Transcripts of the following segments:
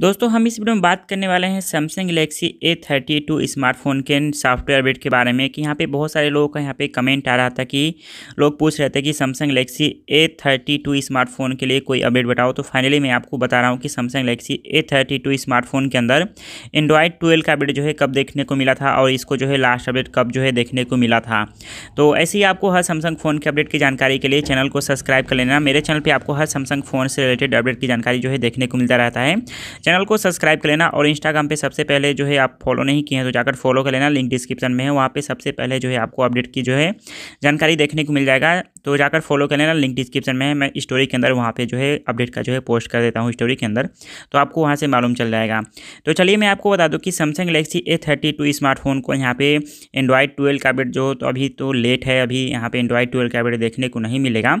दोस्तों हम इस वीडियो में बात करने वाले हैं Samsung Galaxy A thirty two smartphone के सॉफ्टवेयर अपडेट के बारे में कि यहाँ पे बहुत सारे लोगों का यहाँ पे कमेंट आ रहा था कि लोग पूछ रहे थे कि Samsung Galaxy A thirty two smartphone के लिए कोई अपडेट बताओ तो फाइनली मैं आपको बता रहा हूँ कि Samsung Galaxy A thirty two smartphone के अंदर एंड्रॉयड ट्वेल्व का अपडेट जो है कब देखने को मिला था और इसको जो है लास्ट अपडेट कब जो है देखने को मिला था तो ऐसे ही आपको हर सैमसंग फ़ोन के अपडेट की जानकारी के लिए चैनल को सब्सक्राइब कर लेना मेरे चैनल पर आपको हर सैमसंग फ़ोन से रिलेटेड अपडेट की जानकारी जो है देखने को मिलता रहता है चैनल को सब्सक्राइब कर लेना और इंस्टाग्राम पे सबसे पहले जो है आप फॉलो नहीं किए हैं तो जाकर फॉलो कर लेना लिंक डिस्क्रिप्शन में है वहाँ पे सबसे पहले जो है आपको अपडेट की जो है जानकारी देखने को मिल जाएगा तो जाकर फॉलो कर लेना लिंक डिस्क्रिप्शन में है मैं स्टोरी के अंदर वहाँ पे जो है अपडेट का जो है पोस्ट कर देता हूँ स्टोरी के अंदर तो आपको वहाँ से मालूम चल जाएगा तो चलिए मैं आपको बता दूँ कि Samsung Galaxy A thirty two smartphone को यहाँ पे एंड्रॉयड ट्वेल्व का अपडेट जो तो अभी तो लेट है अभी यहाँ पे एंड्रॉयड ट्वेल्व का अपडेट देखने को नहीं मिलेगा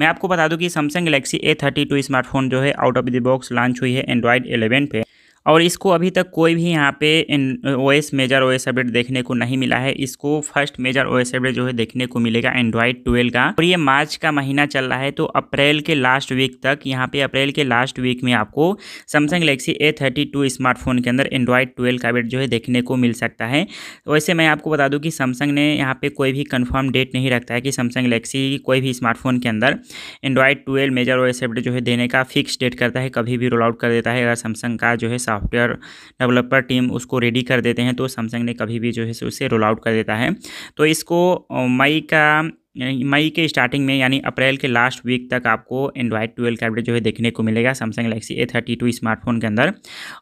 मैं आपको बता दूँ कि Samsung Galaxy A thirty two smartphone जो है out of the box launch हुई है एंड्रॉयड एलेवन पे और इसको अभी तक कोई भी यहाँ पे O S major O S update देखने को नहीं मिला है इसको first major O S update जो है देखने को मिलेगा एंड्रॉयड ट्वेल्व का और ये मार्च का महीना चल रहा है तो अप्रैल के लास्ट वीक तक यहाँ पे अप्रैल के लास्ट वीक में आपको Samsung Galaxy A thirty two smartphone के अंदर एंड्रॉयड ट्वेल्व का अपडेट जो है देखने को मिल सकता है वैसे तो मैं आपको बता दूँ कि सैमसंग ने यहाँ पर कोई भी कन्फर्म डेट नहीं रखता है कि सैमसंग गलेक्सी कोई भी स्मार्टफोन के अंदर Android twelve major O S update जो है देने का फिक्स डेट करता है कभी भी रोल आउट कर देता है अगर सैमसंग का जो है सॉफ्टवेयर डेवलपर टीम उसको रेडी कर देते हैं तो सैमसंग ने कभी भी जो है उसे रोल आउट कर देता है तो इसको मई का मई के स्टार्टिंग में यानी अप्रैल के लास्ट वीक तक आपको एंड्रॉयड ट्वेल्व का अपडेट जो है देखने को मिलेगा Samsung Galaxy A thirty two smartphone के अंदर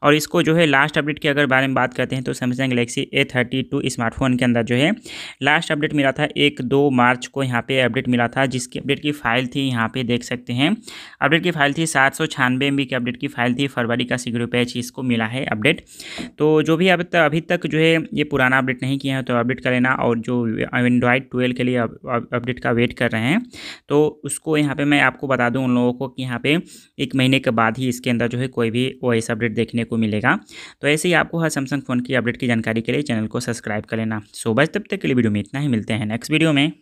और इसको जो है लास्ट अपडेट के अगर बारे में बात करते हैं तो Samsung Galaxy A thirty two smartphone के अंदर जो है लास्ट अपडेट मिला था एक दो मार्च को यहाँ पे अपडेट मिला था जिसकी अपडेट की फाइल थी यहाँ पे देख सकते हैं अपडेट की फाइल थी सात सौ छियानवे एम बी की अपडेट की फाइल थी फरवरी का सिक्स रुपये इसको मिला है अपडेट तो जो भी अब अभी तक जो है ये पुराना अपडेट नहीं किया है तो अपडेट कर लेना और जो एंड्रॉयड ट्वेल्व के लिए अपडेट का वेट कर रहे हैं तो उसको यहाँ पे मैं आपको बता दूँ उन लोगों को कि यहाँ पे एक महीने के बाद ही इसके अंदर जो है कोई भी ओ अपडेट देखने को मिलेगा तो ऐसे ही आपको हर सैमसंग फ़ोन की अपडेट की जानकारी के लिए चैनल को सब्सक्राइब कर लेना सो बस तब तक के लिए वीडियो में इतना ही मिलते हैं नेक्स्ट वीडियो में